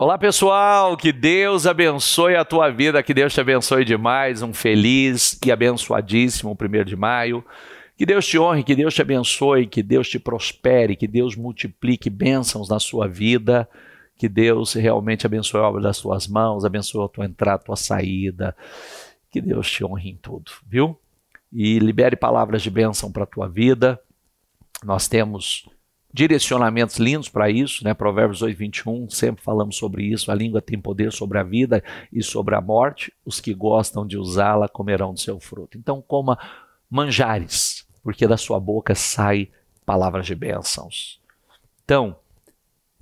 Olá pessoal, que Deus abençoe a tua vida, que Deus te abençoe demais, um feliz e abençoadíssimo primeiro de maio. Que Deus te honre, que Deus te abençoe, que Deus te prospere, que Deus multiplique bênçãos na sua vida, que Deus realmente abençoe a obra das suas mãos, abençoe a tua entrada, a tua saída, que Deus te honre em tudo, viu? E libere palavras de bênção para a tua vida. Nós temos direcionamentos lindos para isso, né? Provérbios 8, 21, sempre falamos sobre isso. A língua tem poder sobre a vida e sobre a morte. Os que gostam de usá-la comerão do seu fruto. Então, coma manjares, porque da sua boca sai palavras de bênçãos. Então,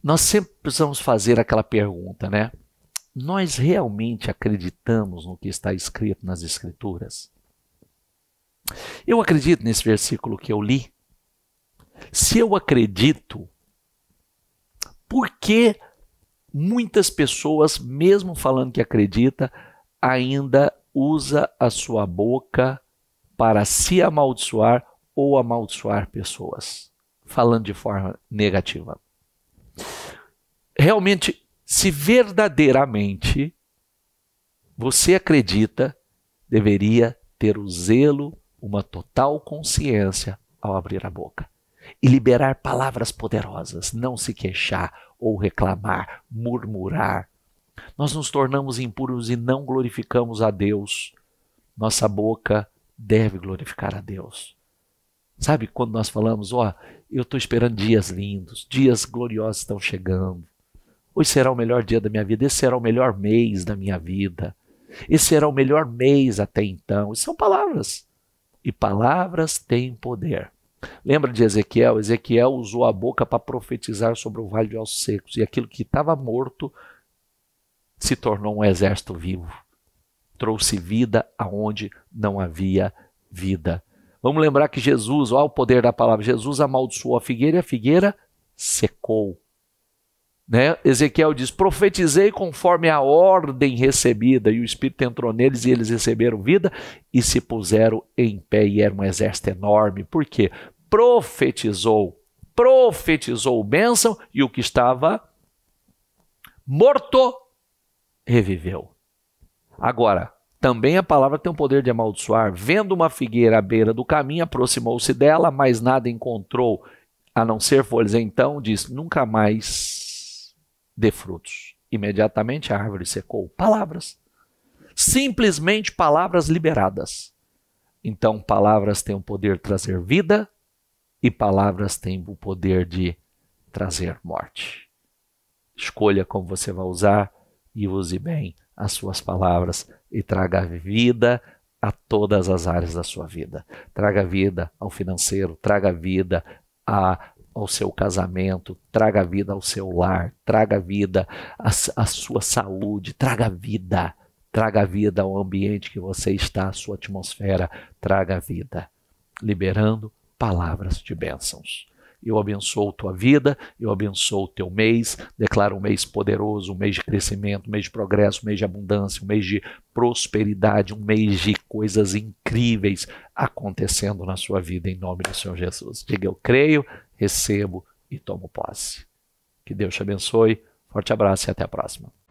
nós sempre precisamos fazer aquela pergunta, né? Nós realmente acreditamos no que está escrito nas Escrituras? Eu acredito nesse versículo que eu li, se eu acredito, por que muitas pessoas, mesmo falando que acredita, ainda usa a sua boca para se amaldiçoar ou amaldiçoar pessoas, falando de forma negativa. Realmente, se verdadeiramente você acredita, deveria ter o zelo, uma total consciência ao abrir a boca e liberar palavras poderosas, não se queixar ou reclamar, murmurar. Nós nos tornamos impuros e não glorificamos a Deus. Nossa boca deve glorificar a Deus. Sabe quando nós falamos, ó, oh, eu estou esperando dias lindos, dias gloriosos estão chegando. Hoje será o melhor dia da minha vida, esse será o melhor mês da minha vida. Esse será o melhor mês até então. E são palavras. E palavras têm poder. Lembra de Ezequiel? Ezequiel usou a boca para profetizar sobre o vale de ossos secos e aquilo que estava morto se tornou um exército vivo. Trouxe vida aonde não havia vida. Vamos lembrar que Jesus, olha o poder da palavra, Jesus amaldiçoou a figueira e a figueira secou. Né? Ezequiel diz: profetizei conforme a ordem recebida, e o Espírito entrou neles, e eles receberam vida e se puseram em pé, e era um exército enorme. Por quê? Profetizou, profetizou bênção, e o que estava morto reviveu. Agora, também a palavra tem o poder de amaldiçoar. Vendo uma figueira à beira do caminho, aproximou-se dela, mas nada encontrou, a não ser folhas. Então diz: nunca mais dê frutos. Imediatamente a árvore secou. Palavras. Simplesmente palavras liberadas. Então, palavras têm o poder de trazer vida e palavras têm o poder de trazer morte. Escolha como você vai usar e use bem as suas palavras e traga vida a todas as áreas da sua vida. Traga vida ao financeiro, traga vida a ao seu casamento, traga vida ao seu lar, traga vida à, à sua saúde, traga vida, traga vida ao ambiente que você está, à sua atmosfera, traga vida, liberando palavras de bênçãos. Eu abençoo tua vida, eu abençoo teu mês, declaro um mês poderoso, um mês de crescimento, um mês de progresso, um mês de abundância, um mês de prosperidade, um mês de coisas incríveis acontecendo na sua vida em nome do Senhor Jesus. Diga eu creio, recebo e tomo posse. Que Deus te abençoe. Forte abraço e até a próxima.